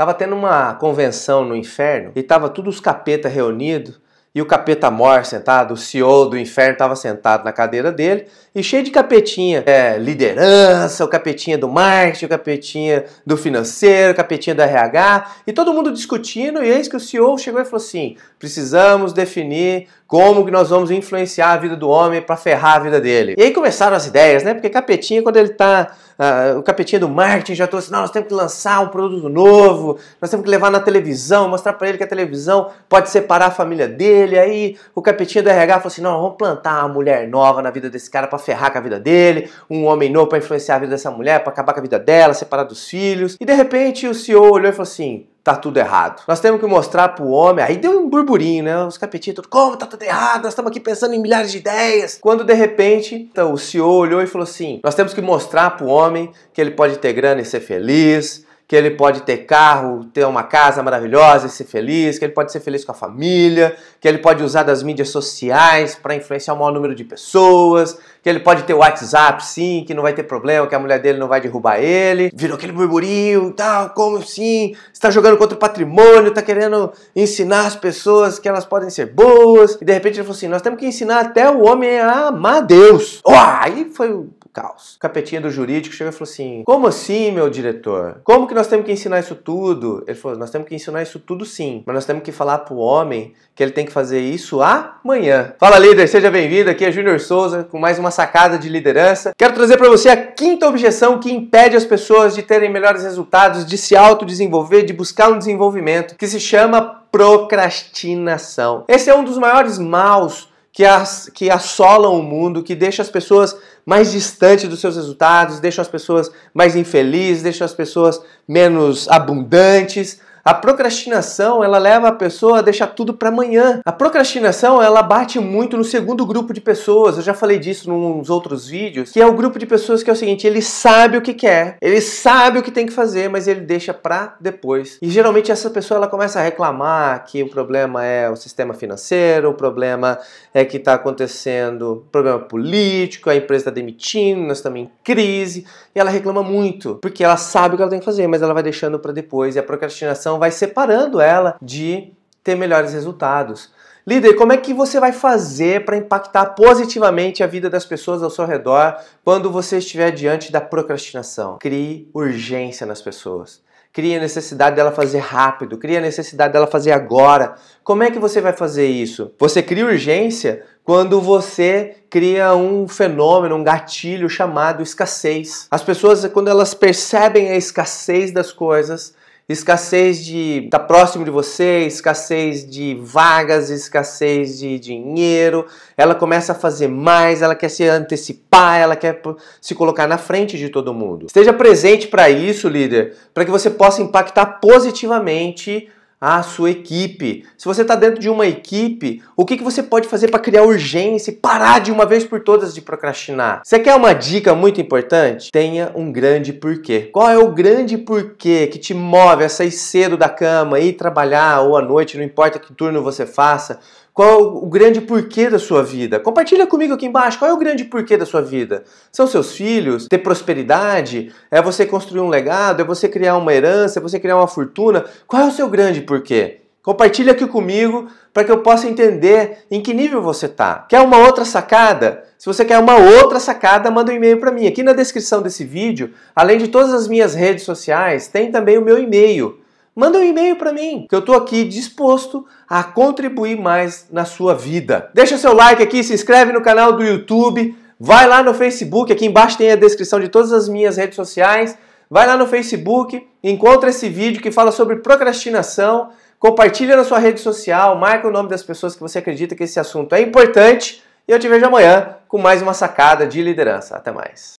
Tava tendo uma convenção no inferno e tava todos os capeta reunidos e o capeta mor sentado, o CEO do inferno estava sentado na cadeira dele e cheio de capetinha. É, liderança, o capetinha do marketing, o capetinha do financeiro, o capetinha do RH e todo mundo discutindo. E eis que o CEO chegou e falou assim: precisamos definir como que nós vamos influenciar a vida do homem para ferrar a vida dele. E aí começaram as ideias, né? Porque capetinha, quando ele está uh, o capetinha do marketing já trouxe, não, nós temos que lançar um produto novo, nós temos que levar na televisão, mostrar para ele que a é televisão pode separar a família dele. Aí o capetinha do RH falou assim, não, vamos plantar uma mulher nova na vida desse cara para ferrar com a vida dele, um homem novo para influenciar a vida dessa mulher, para acabar com a vida dela, separar dos filhos. E de repente o CEO olhou e falou assim, tá tudo errado. Nós temos que mostrar pro homem, aí deu um burburinho, né? Os capetinhos, tudo, como tá tudo errado? Nós estamos aqui pensando em milhares de ideias. Quando de repente, então, o CEO olhou e falou assim: nós temos que mostrar pro homem que ele pode ter grana e ser feliz, que ele pode ter carro, ter uma casa maravilhosa e ser feliz, que ele pode ser feliz com a família, que ele pode usar das mídias sociais para influenciar o maior número de pessoas, que ele pode ter o WhatsApp, sim, que não vai ter problema, que a mulher dele não vai derrubar ele. Virou aquele burburinho e tal, como assim? Está jogando contra o patrimônio, está querendo ensinar as pessoas que elas podem ser boas. E de repente ele falou assim: nós temos que ensinar até o homem a amar Deus. Oh, aí foi caos. O capetinha do jurídico chegou e falou assim: Como assim, meu diretor? Como que nós temos que ensinar isso tudo? Ele falou: Nós temos que ensinar isso tudo sim, mas nós temos que falar pro homem que ele tem que fazer isso amanhã. Fala, líder, seja bem-vindo. Aqui é Júnior Souza com mais uma sacada de liderança. Quero trazer para você a quinta objeção que impede as pessoas de terem melhores resultados, de se autodesenvolver, de buscar um desenvolvimento, que se chama procrastinação. Esse é um dos maiores maus que, as, que assolam o mundo, que deixam as pessoas mais distantes dos seus resultados, deixam as pessoas mais infelizes, deixam as pessoas menos abundantes. A procrastinação, ela leva a pessoa a deixar tudo para amanhã. A procrastinação, ela bate muito no segundo grupo de pessoas. Eu já falei disso nos outros vídeos, que é o grupo de pessoas que é o seguinte, ele sabe o que quer, ele sabe o que tem que fazer, mas ele deixa para depois. E geralmente essa pessoa ela começa a reclamar que o problema é o sistema financeiro, o problema é que está acontecendo problema político, a empresa está demitindo, nós estamos em crise, e ela reclama muito, porque ela sabe o que ela tem que fazer, mas ela vai deixando para depois. E a procrastinação vai separando ela de ter melhores resultados. Líder, como é que você vai fazer para impactar positivamente a vida das pessoas ao seu redor quando você estiver diante da procrastinação? Crie urgência nas pessoas. Crie a necessidade dela fazer rápido, crie a necessidade dela fazer agora. Como é que você vai fazer isso? Você cria urgência quando você cria um fenômeno, um gatilho chamado escassez. As pessoas, quando elas percebem a escassez das coisas, escassez de estar tá próximo de você, escassez de vagas, escassez de dinheiro. Ela começa a fazer mais, ela quer se antecipar, ela quer se colocar na frente de todo mundo. Esteja presente para isso, líder, para que você possa impactar positivamente à sua equipe. Se você está dentro de uma equipe, o que, que você pode fazer para criar urgência e parar de uma vez por todas de procrastinar? Você quer uma dica muito importante? Tenha um grande porquê. Qual é o grande porquê que te move a sair cedo da cama, ir trabalhar ou à noite, não importa que turno você faça? Qual é o grande porquê da sua vida? Compartilha comigo aqui embaixo. Qual é o grande porquê da sua vida? São seus filhos? Ter prosperidade? É você construir um legado? É você criar uma herança? É você criar uma fortuna? Qual é o seu grande porquê? Compartilha aqui comigo para que eu possa entender em que nível você está. Quer uma outra sacada? Se você quer uma outra sacada, manda um e-mail para mim. Aqui na descrição desse vídeo, além de todas as minhas redes sociais, tem também o meu e-mail. Manda um e-mail para mim, que eu estou aqui disposto a contribuir mais na sua vida. Deixa seu like aqui, se inscreve no canal do YouTube, vai lá no Facebook, aqui embaixo tem a descrição de todas as minhas redes sociais. Vai lá no Facebook, encontra esse vídeo que fala sobre procrastinação, compartilha na sua rede social, marca o nome das pessoas que você acredita que esse assunto é importante e eu te vejo amanhã com mais uma sacada de liderança. Até mais.